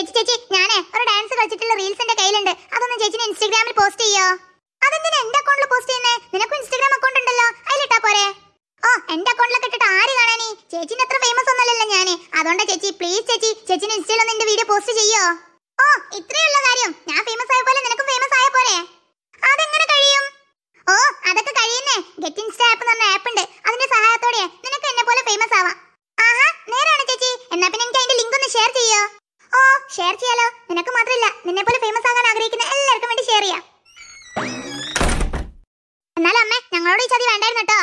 ചേച്ചി ചേച്ചി ഞാനേ ഒരു ഡാൻസ് കളിച്ചിട്ടുള്ള റീൽസ് എന്റെ കയ്യിലുണ്ട് അതൊന്ന് ചേച്ചി ഇൻസ്റ്റാഗ്രാമിൽ പോസ്റ്റ് ചെയ്യോ അതെന്തിനാ എന്റെ അക്കൗണ്ടിൽ പോസ്റ്റ് ചെയ്യുന്നേ നിനക്കും ഇൻസ്റ്റാഗ്രാം അക്കൗണ്ട് ഉണ്ടല്ലോ അതിലിട്ടാ പോരെ ഓ എന്റെ അക്കൗണ്ടിലൊക്കെ ഇട്ടിട്ട് ആര് കാണാനി ചേച്ചിന്റെ അത്ര ഫേമസ് ഒന്നുമല്ലല്ലോ ഞാൻ അതുകൊണ്ടാ ചേച്ചി പ്ലീസ് ചേച്ചി ചേച്ചിന് ഇൻസ്റ്റയിൽ ഒന്ന് എന്റെ വീഡിയോ പോസ്റ്റ് ചെയ്യോ ഓ ഇത്രയേ എന്നാലും അമ്മേ ഞങ്ങളോട് ഈ ചതി വേണ്ടായിരുന്നു കേട്ടോ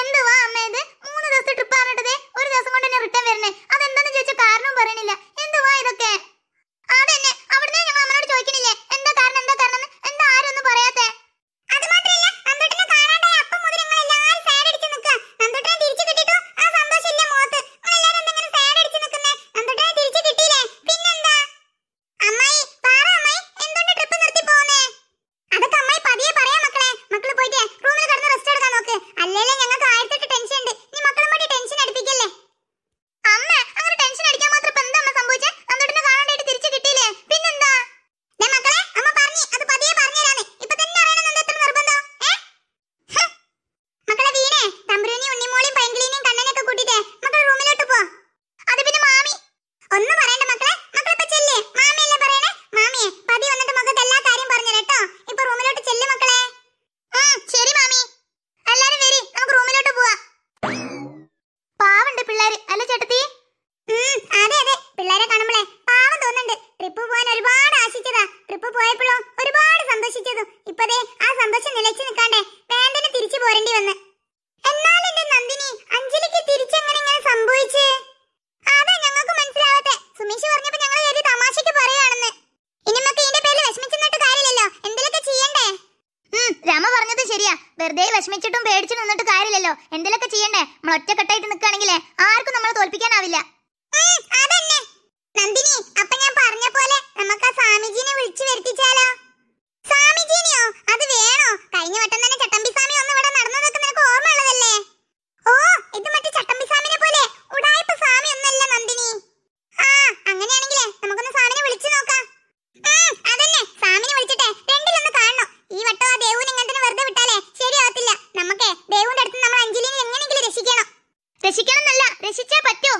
എന്തുവാ അമ്മേ ഇത് മൂന്ന് ദിവസത്തെ ട്രിപ്പാണ് ഒരു ദിവസം കൊണ്ട് തന്നെ റിട്ടേൺ വരുന്നത് അതെന്താന്ന് ചോദിച്ച കാരണം പറയണില്ല വെറുതെ വിഷമിച്ചിട്ടും പേടിച്ചു നിന്നിട്ട് കാര്യമില്ലല്ലോ എന്തെങ്കിലുമൊക്കെ ചെയ്യണ്ടേ നമ്മൾ ഒറ്റക്കെട്ടായിട്ട് നിൽക്കുകയാണെങ്കിലേ ആർക്കും നമ്മളെ തോൽപ്പിക്കാനാവില്ല നന്ദിനി അപ്പൊ ഞാൻ പറഞ്ഞ പോലെ നമുക്ക് ആ സ്വാമിജീനെ വിളിച്ചു വരുത്തിച്ചാലോ സ്വാമിജീനെയോ അത് വേണോ കഴിഞ്ഞ വട്ടം തന്നെ രക്ഷിക്കണം എന്നല്ല രക്ഷിച്ചേ പറ്റൂ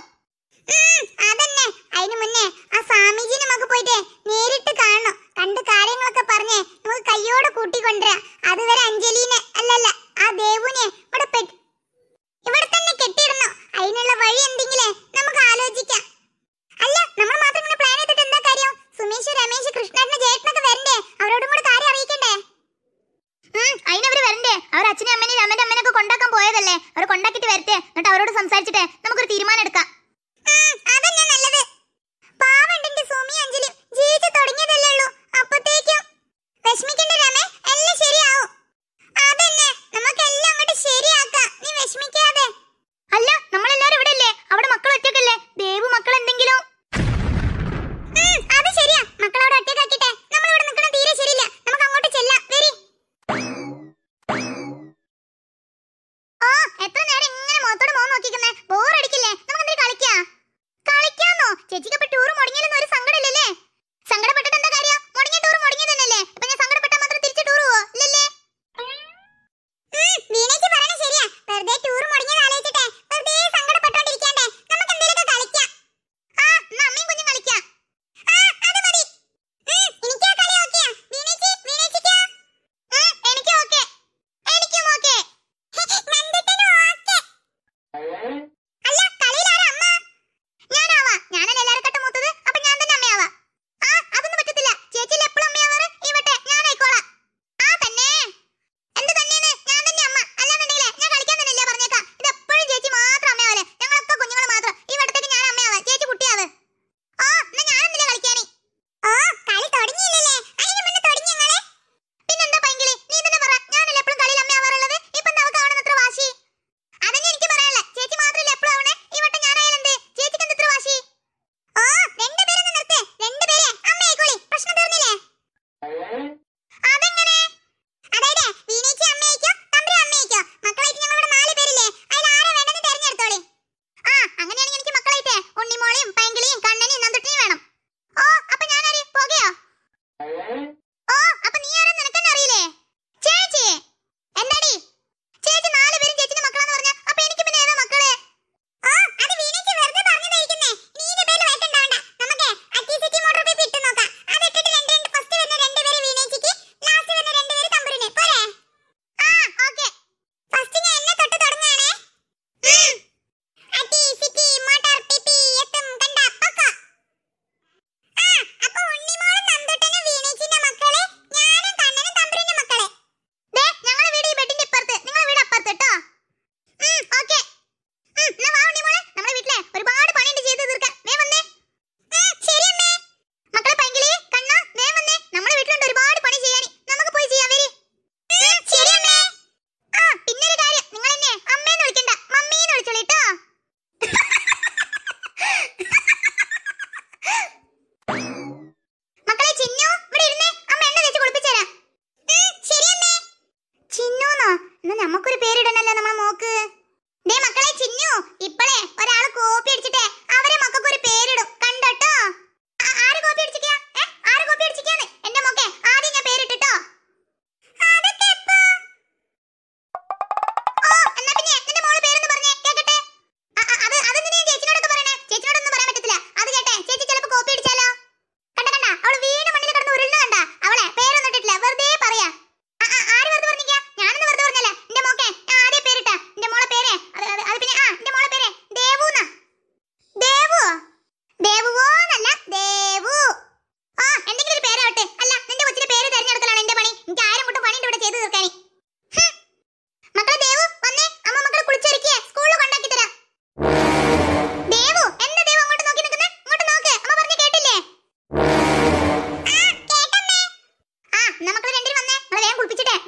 അതന്നെ അതിനു മുന്നേ ആ സ്വാമിജി നമുക്ക് പോയിട്ട് നേരിട്ട് കാണണം കണ്ട് കാര്യങ്ങളൊക്കെ പറഞ്ഞ് നമുക്ക് കയ്യോടെ കൂട്ടിക്കൊണ്ടുവരാ അതുവരെ അഞ്ജലിനെ അല്ലല്ല ആ ദേവുനെ ഇവിടെ പെട്ട് ഇവിടെ തന്നെ കെട്ടിയിടണം അതിനുള്ള വഴി എന്തെങ്കിലും നമുക്ക് ആലോചിക്കാം അല്ല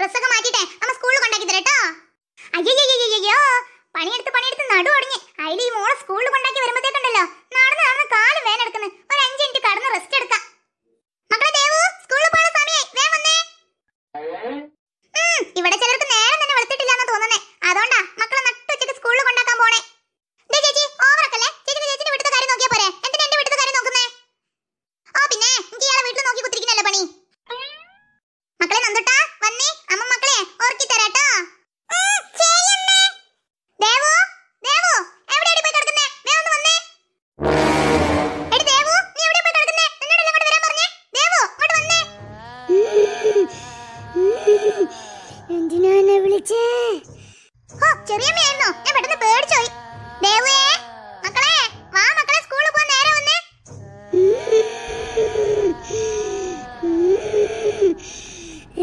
ഡ്രസ്സൊക്കെ മാറ്റിട്ടെ നമ്മൾ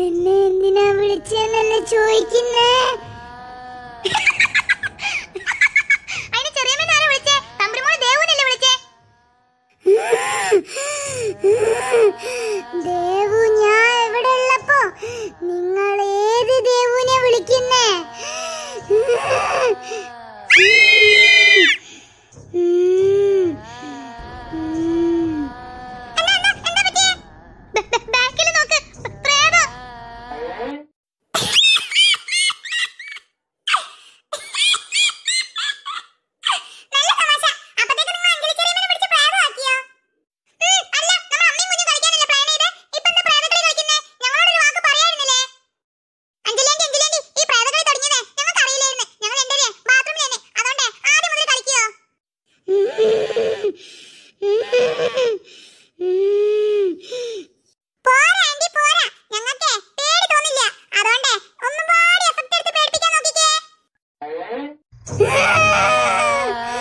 എന്നെ എന്തിനാ വിളിച്ചെന്നല്ല ചോദിക്കുന്നേ ഒന്ന് പാടി എഫക്ട് എടുത്ത് പേടിപ്പിക്കാൻ നോക്കിക്കേ